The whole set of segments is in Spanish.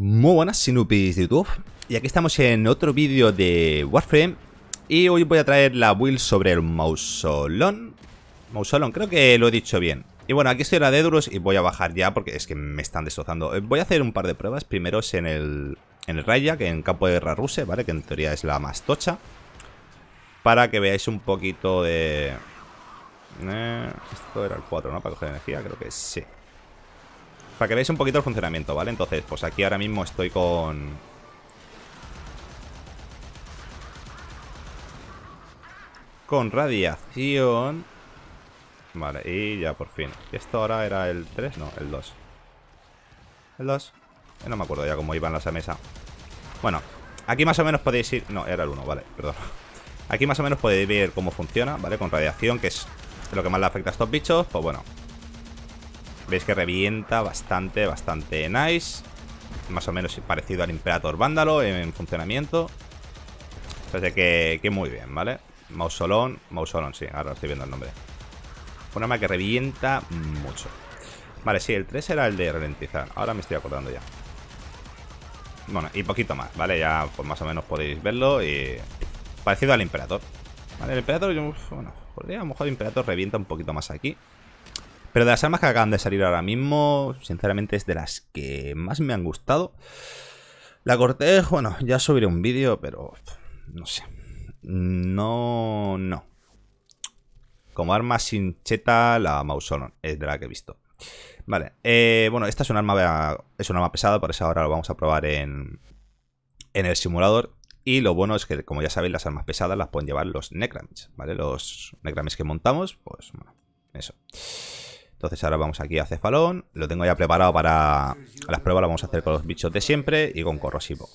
Muy buenas sinupis de YouTube Y aquí estamos en otro vídeo de Warframe Y hoy voy a traer la build sobre el Mausolón mausolon, creo que lo he dicho bien Y bueno, aquí estoy en la duros y voy a bajar ya porque es que me están destrozando eh, Voy a hacer un par de pruebas, primero en el, en el Raya, que en campo de guerra ruso ¿vale? Que en teoría es la más tocha Para que veáis un poquito de... Eh, esto era el 4, ¿no? Para coger energía, creo que sí para que veáis un poquito el funcionamiento, ¿vale? Entonces, pues aquí ahora mismo estoy con... Con radiación. Vale, y ya por fin. ¿Esto ahora era el 3? No, el 2. ¿El 2? Eh, no me acuerdo ya cómo iban las a mesa. Bueno, aquí más o menos podéis ir... No, era el 1, vale, perdón. Aquí más o menos podéis ver cómo funciona, ¿vale? Con radiación, que es lo que más le afecta a estos bichos. Pues bueno, Veis que revienta bastante, bastante nice Más o menos parecido al Imperator Vándalo en funcionamiento Así que, que muy bien, ¿vale? Mausolón, Mausolón, sí, ahora estoy viendo el nombre Un arma que revienta mucho Vale, sí, el 3 era el de ralentizar Ahora me estoy acordando ya Bueno, y poquito más, ¿vale? Ya pues más o menos podéis verlo y... Parecido al Imperator Vale, el Imperator, bueno, podría a lo mejor el Imperator revienta un poquito más aquí pero de las armas que acaban de salir ahora mismo, sinceramente es de las que más me han gustado. La Cortez, bueno, ya subiré un vídeo, pero no sé. No, no. Como arma sin cheta, la Mausolon es de la que he visto. Vale, eh, bueno, esta es un arma es arma pesada, por eso ahora lo vamos a probar en, el simulador. Y lo bueno es que, como ya sabéis, las armas pesadas las pueden llevar los Necramis, ¿vale? Los Necramis que montamos, pues bueno, eso. Entonces ahora vamos aquí a cefalón. Lo tengo ya preparado para las pruebas. Lo vamos a hacer con los bichos de siempre y con corrosivo.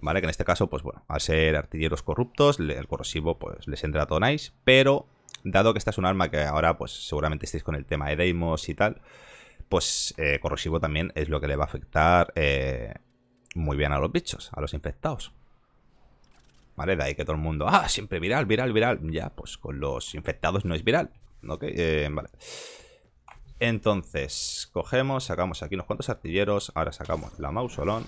¿Vale? Que en este caso, pues bueno, al ser artilleros corruptos, el corrosivo pues les entra todo nice. Pero dado que esta es un arma que ahora pues seguramente estéis con el tema de Deimos y tal, pues eh, corrosivo también es lo que le va a afectar eh, muy bien a los bichos, a los infectados. ¿Vale? De ahí que todo el mundo, ah, siempre viral, viral, viral. Ya, pues con los infectados no es viral. ¿Ok? Eh, vale. Entonces, cogemos, sacamos aquí unos cuantos artilleros. Ahora sacamos la mausolón.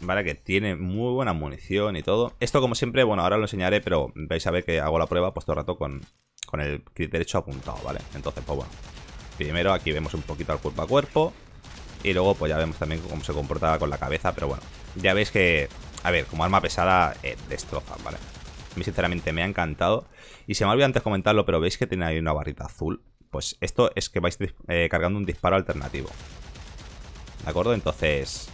Vale, que tiene muy buena munición y todo. Esto, como siempre, bueno, ahora lo enseñaré, pero vais a ver que hago la prueba pues todo el rato con, el clic derecho apuntado, ¿vale? Entonces, pues bueno. Primero aquí vemos un poquito al cuerpo a cuerpo. Y luego, pues ya vemos también cómo se comportaba con la cabeza, pero bueno. Ya veis que, a ver, como arma pesada, eh, destroza, ¿vale? A mí sinceramente me ha encantado. Y se me olvidó antes comentarlo, pero veis que tiene ahí una barrita azul. Pues esto es que vais eh, cargando un disparo alternativo. ¿De acuerdo? Entonces...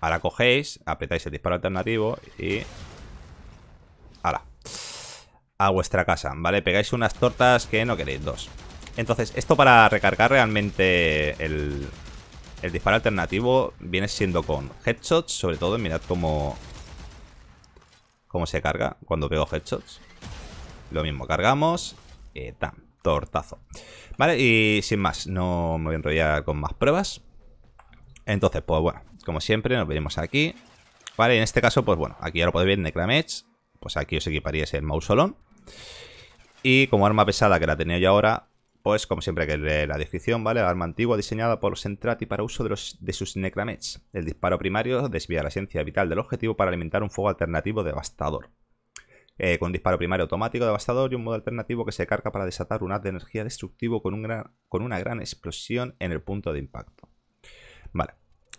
Ahora cogéis, apretáis el disparo alternativo y... ¡Hala! A vuestra casa, ¿vale? Pegáis unas tortas que no queréis, dos. Entonces, esto para recargar realmente el, el disparo alternativo viene siendo con headshots, sobre todo, mirad cómo, cómo se carga cuando pego headshots. Lo mismo, cargamos. Eh, tortazo. Vale, y sin más, no me voy a enrollar con más pruebas. Entonces, pues bueno, como siempre, nos venimos aquí. Vale, en este caso, pues bueno, aquí ya lo podéis ver, Necramech. Pues aquí os equiparíais el mausolón. Y como arma pesada que la tenía yo ahora, pues, como siempre, que la descripción, ¿vale? Arma antigua diseñada por los Entrati para uso de, los, de sus Necramets. El disparo primario desvía la esencia vital del objetivo para alimentar un fuego alternativo devastador. Eh, con un disparo primario automático devastador y un modo alternativo que se carga para desatar un haz de energía destructivo con, un con una gran explosión en el punto de impacto. Vale.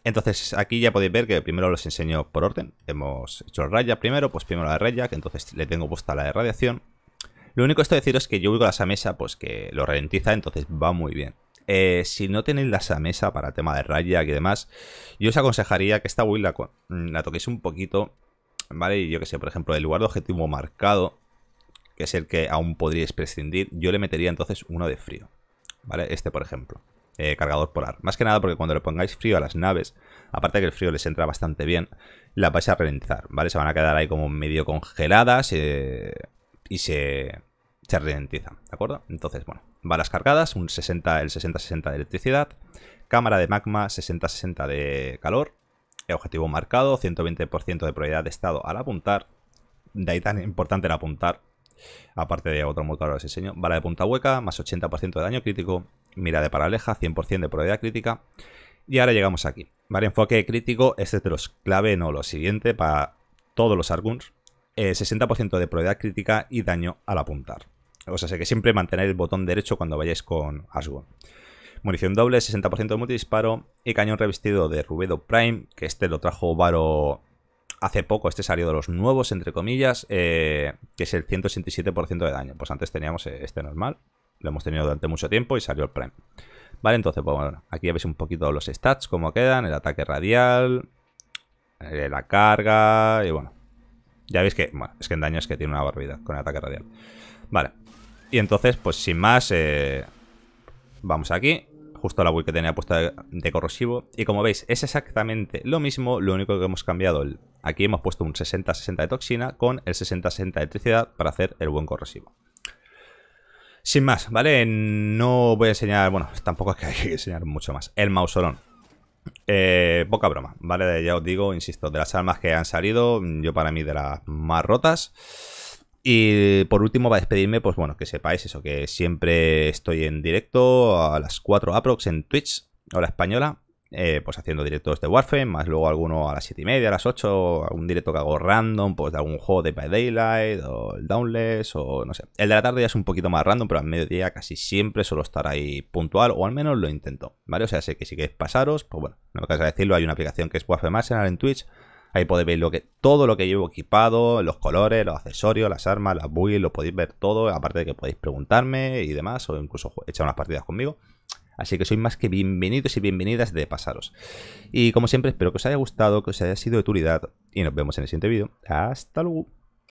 Entonces, aquí ya podéis ver que primero los enseño por orden. Hemos hecho raya primero, pues primero la de raya, que entonces le tengo puesta la de radiación. Lo único que esto deciros es que yo uso la Samesa, pues que lo ralentiza, entonces va muy bien. Eh, si no tenéis la Samesa para tema de raya y demás, yo os aconsejaría que esta build mm, la, toquéis un poquito, ¿vale? Y yo que sé, por ejemplo, el lugar de objetivo marcado, que es el que aún podríais prescindir, yo le metería entonces uno de frío, ¿vale? Este, por ejemplo. Eh, cargador polar. Más que nada porque cuando le pongáis frío a las naves, aparte que el frío les entra bastante bien, las vais a ralentizar, ¿vale? Se van a quedar ahí como medio congeladas, eh, y se, se ¿de acuerdo? Entonces, bueno, balas cargadas, un 60, el 60-60 de electricidad, cámara de magma 60-60 de calor, objetivo marcado, 120% de probabilidad de estado al apuntar, de ahí tan importante el apuntar, aparte de otro motor de diseño, bala de punta hueca, más 80% de daño crítico, mira de paraleja, 100% de probabilidad crítica, y ahora llegamos aquí, ¿vale? Enfoque crítico, este es de los clave, no lo siguiente, para todos los Arguns, 60% eh, de probabilidad crítica y daño al apuntar. O sea, que siempre mantener el botón derecho cuando vayáis con Asgo. Munición doble, 60% de multidisparo y cañón revestido de Rubedo Prime, que este lo trajo Varo hace poco, este salió de los nuevos, entre comillas, eh, que es el 167% de daño. Pues antes teníamos este normal, lo hemos tenido durante mucho tiempo y salió el Prime. Vale, entonces, pues bueno, aquí ya veis un poquito los stats, cómo quedan, el ataque radial, eh, la carga y bueno, ya veis que, bueno, es que en daño es que tiene una barbaridad con ataque radial. Vale. Y entonces, pues sin más, eh, vamos aquí. Justo la build que tenía puesta de, corrosivo. Y como veis, es exactamente lo mismo, lo único que hemos cambiado. aquí hemos puesto un 60-60 de toxina con el 60-60 de electricidad para hacer el buen corrosivo. Sin más, ¿vale? No voy a enseñar, bueno, tampoco es que hay que enseñar mucho más. El mausolón. Eh, poca broma, ¿vale? Ya os digo, insisto, de las armas que han salido, yo para mí de las más rotas. Y por último, va a despedirme, pues bueno, que sepáis eso, que siempre estoy en directo a las 4 aprox en Twitch, hora española. Eh, pues haciendo directos de Warframe, más luego alguno a las 7 y media, a las 8, algún directo que hago random, pues de algún juego de By Daylight, o el Downless, o no sé. El de la tarde ya es un poquito más random, pero al mediodía casi siempre suelo estar ahí puntual, o al menos lo intento, ¿vale? O sea, sé que si queréis pasaros, pues bueno, no me acá decirlo, hay una aplicación que es Warframe Arsenal en Twitch, ahí podéis ver lo que, todo lo que llevo equipado, los colores, los accesorios, las armas, las builds, lo podéis ver todo, aparte de que podéis preguntarme y demás, o incluso echar unas partidas conmigo. Así que sois más que bienvenidos y bienvenidas de pasaros. Y como siempre, espero que os haya gustado, que os haya sido de utilidad. Y nos vemos en el siguiente vídeo. Hasta luego.